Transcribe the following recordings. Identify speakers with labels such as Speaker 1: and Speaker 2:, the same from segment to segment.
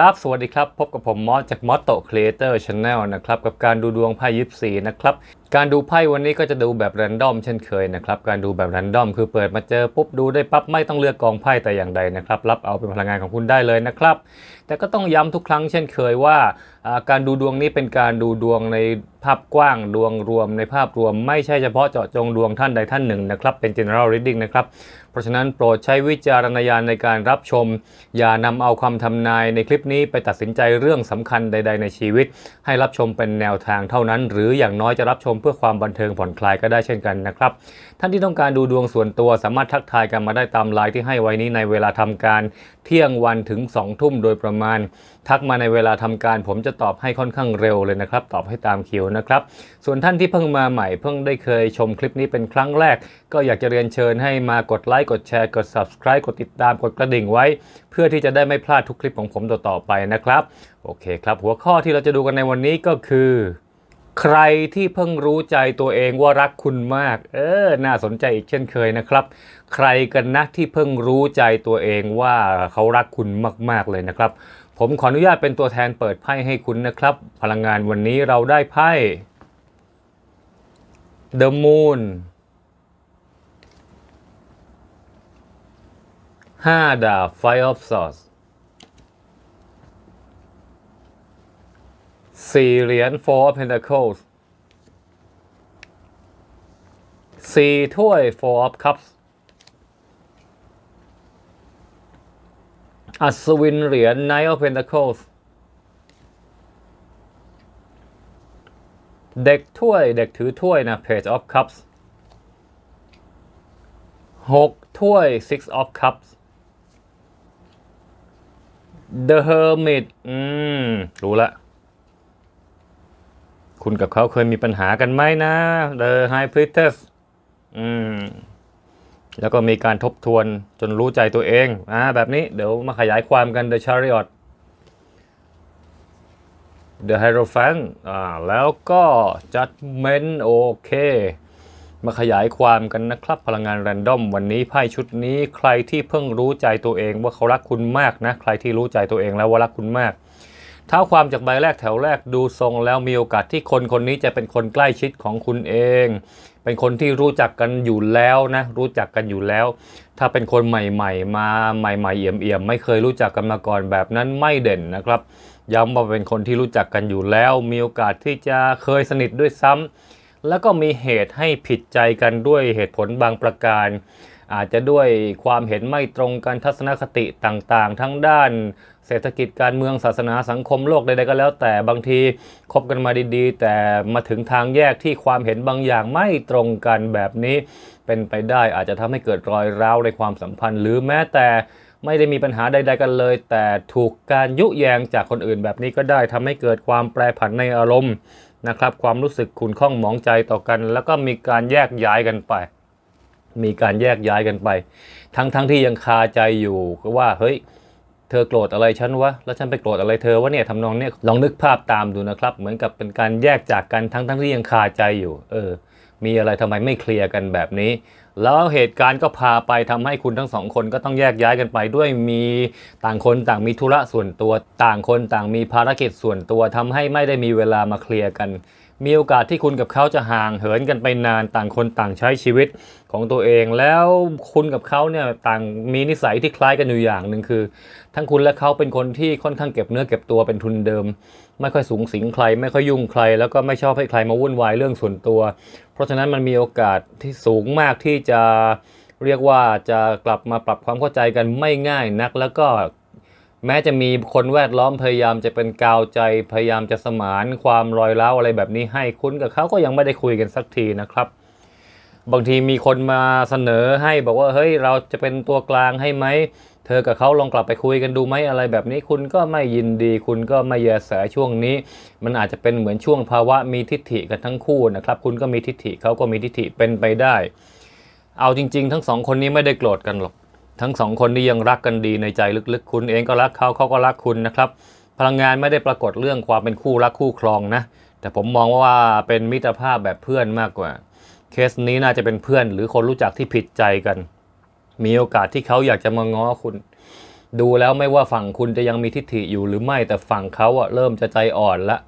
Speaker 1: ครับ สวัสดีครับ พบกับผมมอสจากมอสโตครีเอเตอร์ชาแนลนะครับ กับการดูดวงไพ่ยิปซีนะครับการดูไพ่วันนี้ก็จะดูแบบแรนดอมเช่นเคยนะครับ การดูแบบแรนดอมคือเปิดมาเจอปุ๊บ ดูได้ปั๊บไม่ต้องเลือกกองไพ่แต่อย่างใดนะครับ รับเอาเป็นพลังงานของคุณได้เลยนะครับ แต่ก็ต้องย้ำทุกครั้งเช่นเคยว่า การดูดวงนี้เป็นการดูดวงในภาพกว้างดวงรวมในภาพรวมไม่ใช่เฉพาะเจาะจงดวงท่านใดท่านหนึ่งนะครับเป็น general reading นะครับเพราะฉะนั้นโปรดใช้วิจารณญาณในการรับชม อย่านำเอาคมทำนายในคลิปนี้ไปตัดสินใจเรื่องสำคัญใด ๆในชีวิต ให้รับชมเป็นแนวทางเท่านั้น หรืออย่างน้อยจะรับชมพื่อความบันเทิงผ่อนคลายก็ได้เช่นกันนะครับท่านที่ต้องการดูดวงส่วนตัวสามารถทักทายกันมาได้ตามไลน์ที่ให้ไว้นี้ในเวลาทำการ เที่ยงวันถึง2องทุ่มโดยประมาณ ทักมาในเวลาทำการผมจะตอบให้ค่อนข้างเร็วเลยนะครับ ตอบให้ตามคิวนะครับ ส่วนท่านที่เพิ่งมาใหม่เพิ่งได้เคยชมคลิปนี้เป็นครั้งแรก ก็อยากจะเรียนเชิญให้มา กดไลค์กดแชร์กด subscribe กดติดตามกดกระดิ่งไว้ เพื่อที่จะได้ไม่พลาดทุกคลิปของผมต่อๆไปนะครับโอเคครับ หัวข้อที่เราจะดูกันในวันนี้ก็คือใครที่เพิ่งรู้ใจตัวเองว่ารักคุณมาก เออ น่าสนใจอีกเช่นเคยนะครับ ใครกันนะที่เพิ่งรู้ใจตัวเองว่าเขารักคุณมากๆเลยนะครับ ผมขออนุญาตเป็นตัวแทนเปิดไพ่ให้คุณนะครับ พลังงานวันนี้เราได้ไพ่ The Moon 5 ดาบ Five of Swords สี่เหรียญ four of pentacles สี่ถ้วย four of cups อัศวินเหรียญ nine of pentacles เด็กถ้วย เด็กถือถ้วยนะ page of cups หกถ้วย six of cups the hermit อืม รู้แล้วคุณกับเขาเคยมีปัญหากันไหมนะ The High Priestess อืม แล้วก็มีการทบทวนจนรู้ใจตัวเอง อ่า แบบนี้เดี๋ยวมาขยายความกัน The Chariot The Hierophant อ่า แล้วก็ Judgment โอเค มาขยายความกันนะครับพลังงานแรนดอม วันนี้ไพ่ชุดนี้ใครที่เพิ่งรู้ใจตัวเองว่าเขารักคุณมากนะ ใครที่รู้ใจตัวเองแล้วว่ารักคุณมากเท้าความจากใบแรกแถวแรกดูทรงแล้วมีโอกาสที่คนคนนี้จะเป็นคนใกล้ชิดของคุณเอง เป็นคนที่รู้จักกันอยู่แล้วนะรู้จักกันอยู่แล้ว ถ้าเป็นคนใหม่ ๆ มาใหม่ ๆเอี่ยมๆไม่เคยรู้จักกันมาก่อนแบบนั้นไม่เด่นนะครับย้ำว่าเป็นคนที่รู้จักกันอยู่แล้ว มีโอกาสที่จะเคยสนิทด้วยซ้ำ แล้วก็มีเหตุให้ผิดใจกันด้วยเหตุผลบางประการอาจจะด้วยความเห็นไม่ตรงกันทัศนคติต่างๆ ทั้งด้าน เศรษฐกิจการเมืองศาสนาสังคมโลกใดๆก็แล้วแต่บางทีคบกันมาดีๆแต่มาถึงทางแยกที่ความเห็นบางอย่างไม่ตรงกันแบบนี้ เป็นไปได้ อาจจะทำให้เกิดรอยร้าวในความสัมพันธ์ หรือแม้แต่ไม่ได้มีปัญหาใดๆกันเลย แต่ถูกการยุแยงจากคนอื่นแบบนี้ก็ได้ ทำให้เกิดความแปรผันในอารมณ์นะครับความรู้สึกขุ่นข้องหมองใจต่อกัน แล้วก็มีการแยกย้ายกันไปมีการแยกย้ายกันไป ทั้งทั้งที่ยังคาใจอยู่ก็ว่า เฮ้ยเธอโกรธอะไรฉันวะแล้วฉันไปโกรธอะไรเธอวะเนี่ยทำนองเนี่ยลองนึกภาพตามดูนะครับ เหมือนกับเป็นการแยกจากกันทั้งทั้งที่ยังคาใจอยู่ เออมีอะไรทำไมไม่เคลียร์กันแบบนี้ แล้วเหตุการณ์ก็พาไปทำให้คุณทั้งสองคนก็ต้องแยกย้ายกันไป ด้วยมีต่างคนต่างมีธุระส่วนตัวต่างคนต่างมีภารกิจส่วนตัวทำให้ไม่ได้มีเวลามาเคลียร์กันมีโอกาสที่คุณกับเขาจะห่างเหินกันไปนานต่างคนต่างใช้ชีวิตของตัวเองแล้วคุณกับเขาเนี่ยต่างมีนิสัยที่คล้ายกันอยู่อย่างหนึ่งคือ ทั้งคุณและเขาเป็นคนที่ค่อนข้างเก็บเนื้อเก็บตัวเป็นทุนเดิม ไม่ค่อยสูงสิงใคร ไม่ค่อยยุ่งใคร แล้วก็ไม่ชอบให้ใครมาวุ่นวายเรื่องส่วนตัว เพราะฉะนั้นมันมีโอกาสที่สูงมากที่จะเรียกว่าจะกลับมาปรับความเข้าใจกันไม่ง่ายนักแล้วก็แม้จะมีคนแวดล้อมพยายามจะเป็นกาวใจพยายามจะสมานความรอยร้าวอะไรแบบนี้ให้คุณกับเขาก็ยังไม่ได้คุยกันสักทีนะครับ บางทีมีคนมาเสนอให้บอกว่า เฮ้ยเราจะเป็นตัวกลางให้ไหมเธอกับเขาลองกลับไปคุยกันดูไหมอะไรแบบนี้คุณก็ไม่ยินดีคุณก็ไม่แยแสช่วงนี้ มันอาจจะเป็นเหมือนช่วงภาวะมีทิฐิกันทั้งคู่นะครับคุณก็มีทิฐิเขาก็มีทิฐิเป็นไปได้ เอาจริง ๆ ทั้งสองคนนี้ไม่ได้โกรธกันหรอกทั้งสองคนนี้ยังรักกันดีในใจลึกๆ คุณเองก็รักเขา เขาก็รักคุณนะครับ พลังงานไม่ได้ปรากฏเรื่องความเป็นคู่รักคู่ครองนะ แต่ผมมองว่าเป็นมิตรภาพแบบเพื่อนมากกว่า เคสนี้น่าจะเป็นเพื่อน หรือคนรู้จักที่ผิดใจกัน มีโอกาสที่เขาอยากจะมาง้อคุณ ดูแล้วไม่ว่าฝั่งคุณจะยังมีทิฏฐิอยู่หรือไม่แต่ฝั่งเขาอะเริ่มจะใจอ่อนละ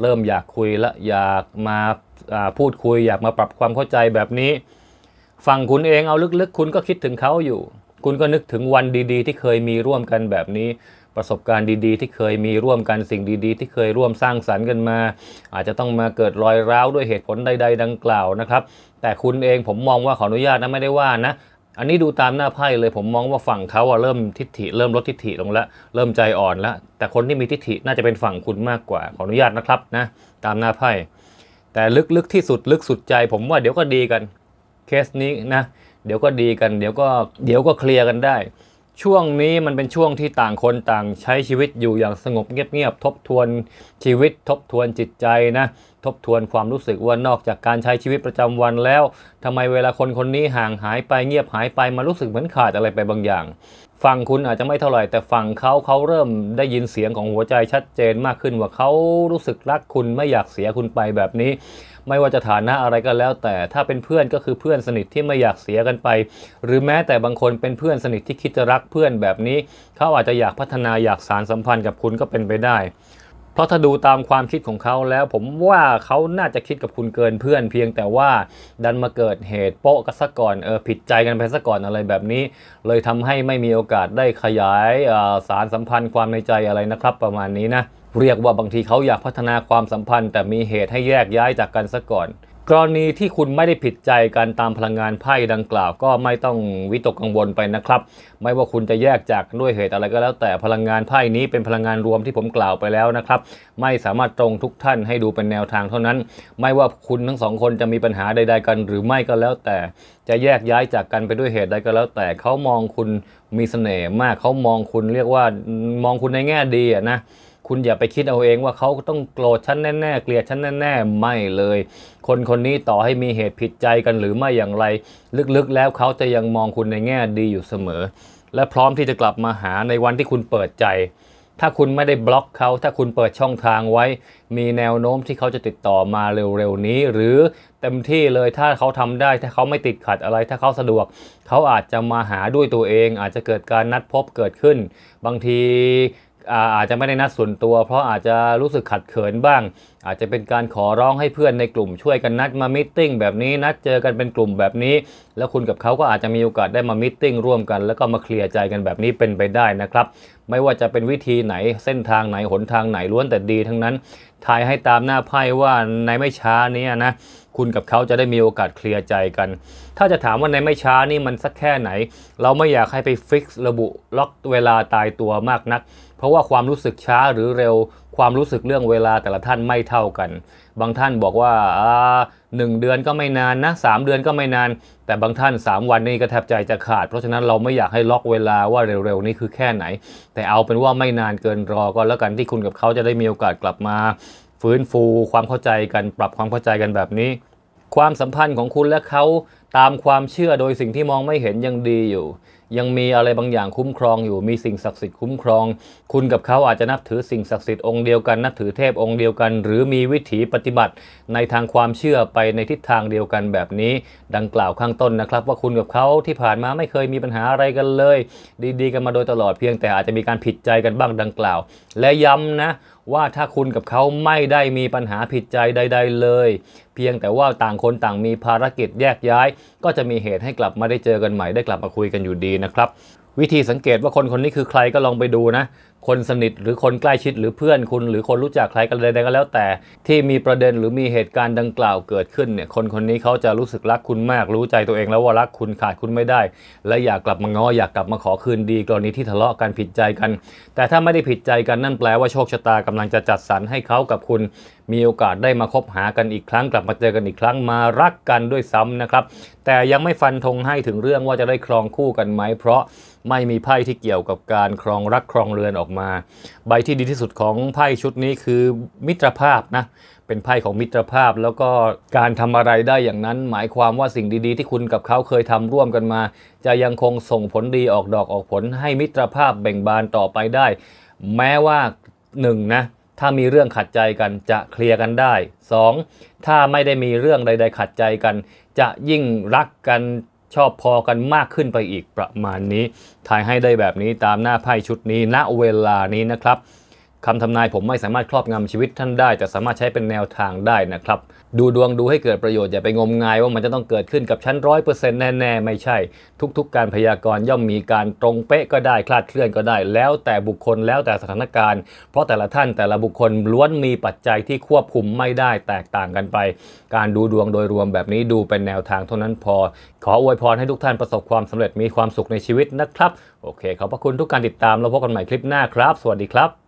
Speaker 1: เริ่มอยากคุยละอยากมาพูดคุย อยากมาปรับความเข้าใจแบบนี้ ฝั่งคุณเองเอาลึก ๆ คุณก็คิดถึงเขาอยู่คุณก็นึกถึงวันดี ๆ ที่เคยมีร่วมกันแบบนี้ ประสบการณ์ดี ๆ ที่เคยมีร่วมกันสิ่งดี ๆ ที่เคยร่วมสร้างสรรค์กันมา อาจจะต้องมาเกิดรอยร้าวด้วยเหตุผลใดๆดังกล่าวนะครับ แต่คุณเองผมมองว่าขออนุญาตนะไม่ได้ว่านะ อันนี้ดูตามหน้าไพ่เลยผมมองว่าฝั่งเขาอะเริ่มทิฐิ เริ่มลดทิฐิลงแล้วเริ่มใจอ่อนแล้วแต่คนที่มีทิฐิน่าจะเป็นฝั่งคุณมากกว่าขออนุญาตนะครับนะ ตามหน้าไพ่แต่ลึกๆที่สุดลึกสุดใจ ผมว่า เดี๋ยวก็ดีกันเคสนี้นะเดี๋ยวก็ดีกันเดี๋ยวก็เดี๋ยวก็เคลียร์กันได้ ช่วงนี้มันเป็นช่วงที่ต่างคนต่างใช้ชีวิตอยู่อย่างสงบ เงียบๆทบทวนชีวิตทบทวนจิตใจนะ ทบทวนความรู้สึกว่านอกจากการใช้ชีวิตประจำวันแล้ว ทำไมเวลาคนคนนี้ห่างหายไปเงียบหายไปมารู้สึกเหมือนขาดอะไรไปบางอย่างฝั่งคุณอาจจะไม่เท่าไหร่แต่ฝั่งเขาเขาเริ่มได้ยินเสียงของหัวใจชัดเจนมากขึ้น ว่าเขารู้สึกรักคุณไม่อยากเสียคุณไปแบบนี้ไม่ว่าจะฐานะอะไรก็แล้ว แต่ถ้าเป็นเพื่อนก็คือเพื่อนสนิทที่ไม่อยากเสียกันไป หรือแม้แต่บางคนเป็นเพื่อนสนิทที่คิดจะรักเพื่อนแบบนี้ เขาอาจจะอยากพัฒนาอยากสารสัมพันธ์กับคุณก็เป็นไปได้ เพราะถ้าดูตามความคิดของเขาแล้ว ผมว่าเขาน่าจะคิดกับคุณเกินเพื่อนเพียงแต่ว่าดันมาเกิดเหตุโป๊ะกันซะก่อนเออผิดใจกันไปซะก่อนอะไรแบบนี้ เลยทำให้ไม่มีโอกาสได้ขยายสารสัมพันธ์ความในใจอะไรนะครับ ประมาณนี้นะเรียกว่าบางทีเขาอยากพัฒนาความสัมพันธ์แต่มีเหตุให้แยกย้ายจากกันซะก่อน กรณีที่คุณไม่ได้ผิดใจกันตามพลังงานไพ่ดังกล่าว ก็ไม่ต้องวิตกกังวลไปนะครับไม่ว่าคุณจะแยกจากด้วยเหตุอะไรก็แล้วแต่พลังงานไพ่นี้เป็นพลังงานรวมที่ผมกล่าวไปแล้วนะครับ ไม่สามารถตรงทุกท่านให้ดูเป็นแนวทางเท่านั้น ไม่ว่าคุณทั้งสองคนจะมีปัญหาใด ๆ กัน หรือไม่ก็แล้วแต่จะแยกย้ายจากกันไปด้วยเหตุใดก็แล้ว แต่เขามองคุณมีเสน่ห์มากเขามองคุณเรียกว่ามองคุณในแง่ดีนะคุณอย่าไปคิดเอาเองว่าเขาต้องโกรธฉันแน่ๆเกลียดฉันแน่ๆไม่เลย คนคนนี้ต่อให้มีเหตุผิดใจกันหรือไม่อย่างไร ลึกๆแล้วเขาจะยังมองคุณในแง่ดีอยู่เสมอ และพร้อมที่จะกลับมาหาในวันที่คุณเปิดใจ ถ้าคุณไม่ได้บล็อกเขาถ้าคุณเปิดช่องทางไว้ มีแนวโน้มที่เขาจะติดต่อมาเร็วๆนี้ หรือเต็มที่เลยถ้าเขาทำได้ถ้าเขาไม่ติดขัดอะไร ถ้าเขาสะดวกเขาอาจจะมาหาด้วยตัวเอง อาจจะเกิดการนัดพบเกิดขึ้น บางทีอาจจะไม่ได้นัดส่วนตัว เพราะอาจจะรู้สึกขัดเขินบ้างอาจจะเป็นการขอร้องให้เพื่อนในกลุ่มช่วยกันนัดมามิติ้งแบบนี้นัดเจอกันเป็นกลุ่มแบบนี้ แล้วคุณกับเขาก็อาจจะมีโอกาสได้มามิติ้งร่วมกัน แล้วก็มาเคลียร์ใจกันแบบนี้เป็นไปได้นะครับ ไม่ว่าจะเป็นวิธีไหนเส้นทางไหนหนทางไหนล้วนแต่ดีทั้งนั้นทายให้ตามหน้าไพ่ว่าในไม่ช้านี้นะ คุณกับเขาจะได้มีโอกาสเคลียร์ใจกัน ถ้าจะถามว่าในไม่ช้านี่มันสักแค่ไหน เราไม่อยากให้ไปฟิกระบุล็อกเวลาตายตัวมากนักเพราะว่าความรู้สึกช้าหรือเร็วความรู้สึกเรื่องเวลาแต่ละท่านไม่เท่ากัน บางท่านบอกว่าหนึ่งเดือนก็ไม่นานนะสเดือนก็ไม่นาน แต่บางท่าน 3 วันนี่ก็แทบใจจะขาด เพราะฉะนั้นเราไม่อยากให้ล็อกเวลาว่าเร็วๆ นี้คือแค่ไหน แต่เอาเป็นว่าไม่นานเกินรอก็แล้วกันที่คุณกับเขาจะได้มีโอกาสกลับมา ฟื้นฟูความเข้าใจกันปรับความเข้าใจกันแบบนี้ความสัมพันธ์ของคุณและเขาตามความเชื่อโดยสิ่งที่มองไม่เห็นยังดีอยู่ ยังมีอะไรบางอย่างคุ้มครองอยู่มีสิ่งศักดิ์สิทธิ์คุ้มครอง คุณกับเขาอาจจะนับถือสิ่งศักดิ์สิทธิ์องค์เดียวกันนับถือเทพองค์เดียวกัน หรือมีวิถีปฏิบัติในทางความเชื่อไปในทิศทางเดียวกันแบบนี้ดังกล่าวข้างต้นนะครับ ว่าคุณกับเขาที่ผ่านมาไม่เคยมีปัญหาอะไรกันเลย ดีๆกันมาโดยตลอดเพียงแต่อาจจะมีการผิดใจกันบ้างดังกล่าว และย้ำนะว่าถ้าคุณกับเขาไม่ได้มีปัญหาผิดใจใดๆเลย เพียงแต่ว่าต่างคนต่างมีภารกิจแยกย้ายก็จะมีเหตุให้กลับมาได้เจอกันใหม่ได้กลับมาคุยกันอยู่ดีนะครับวิธีสังเกตว่าคนคนนี้คือใครก็ลองไปดูนะ คนสนิทหรือคนใกล้ชิดหรือเพื่อนคุณ หรือคนรู้จักใครกันใดๆก็แล้วแต่ ที่มีประเด็นหรือมีเหตุการณ์ดังกล่าวเกิดขึ้นเนี่ยคนคนนี้เขาจะรู้สึกรักคุณมากรู้ใจตัวเองแล้วว่ารักคุณขาดคุณไม่ได้ และอยากกลับมาง้ออยากกลับมาขอคืนดี กรณีที่ทะเลาะกันผิดใจกัน แต่ถ้าไม่ได้ผิดใจกันนั่นแปลว่าโชคชะตากำลังจะจัดสรรให้เขากับคุณมีโอกาสได้มาคบหากันอีกครั้งกลับมาเจอกันอีกครั้งมารักกันด้วยซ้ำนะครับ แต่ยังไม่ฟันธงให้ถึงเรื่องว่าจะได้ครองคู่กันไหมเพราะไม่มีไพ่ที่เกี่ยวกับการครองรักครองเรือนออกมา ใบที่ดีที่สุดของไพ่ชุดนี้คือมิตรภาพนะ เป็นไพ่ของมิตรภาพแล้วก็การทำอะไรได้อย่างนั้น หมายความว่าสิ่งดี ๆ ที่คุณกับเขาเคยทำร่วมกันมา จะยังคงส่งผลดีออกดอกออกผล ให้มิตรภาพแบ่งบานต่อไปได้ แม้ว่าหนึ่งนะถ้ามีเรื่องขัดใจกันจะเคลียร์กันได้ 2. ถ้าไม่ได้มีเรื่องใด ๆ ขัดใจกัน จะยิ่งรักกันชอบพอกันมากขึ้นไปอีกประมาณนี้ทายให้ได้แบบนี้ตามหน้าไพ่ชุดนี้ ณ เวลานี้นะครับคำทำนายผมไม่สามารถครอบงำชีวิตท่านได้ แต่สามารถใช้เป็นแนวทางได้นะครับ ดูดวงดูให้เกิดประโยชน์อย่าไปงมงายว่ามันจะต้องเกิดขึ้นกับชั้นร้อยเปอร์เซ็นต์แน่ๆไม่ใช่ทุก ๆ การพยากรณ์ย่อมมีการตรงเป๊ะก็ได้คลาดเคลื่อนก็ได้ แล้วแต่บุคคลแล้วแต่สถานการณ์เพราะแต่ละท่านแต่ละบุคคลล้วนมีปัจจัยที่ควบคุมไม่ได้แตกต่างกันไป การดูดวงโดยรวมแบบนี้ดูเป็นแนวทางเท่านั้นพอ ขออวยพรให้ทุกท่านประสบความสำเร็จมีความสุขในชีวิตนะครับโอเคขอบพระคุณทุกการติดตามแล้วพบกันใหม่คลิปหน้าครับ สวัสดีครับ